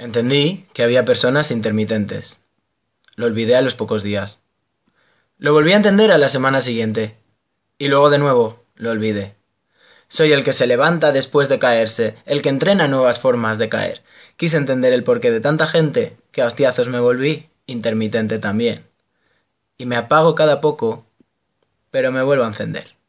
Entendí que había personas intermitentes. Lo olvidé a los pocos días. Lo volví a entender a la semana siguiente. Y luego de nuevo lo olvidé. Soy el que se levanta después de caerse, el que entrena nuevas formas de caer. Quise entender el porqué de tanta gente que a hostiazos me volví intermitente también. Y me apago cada poco, pero me vuelvo a encender.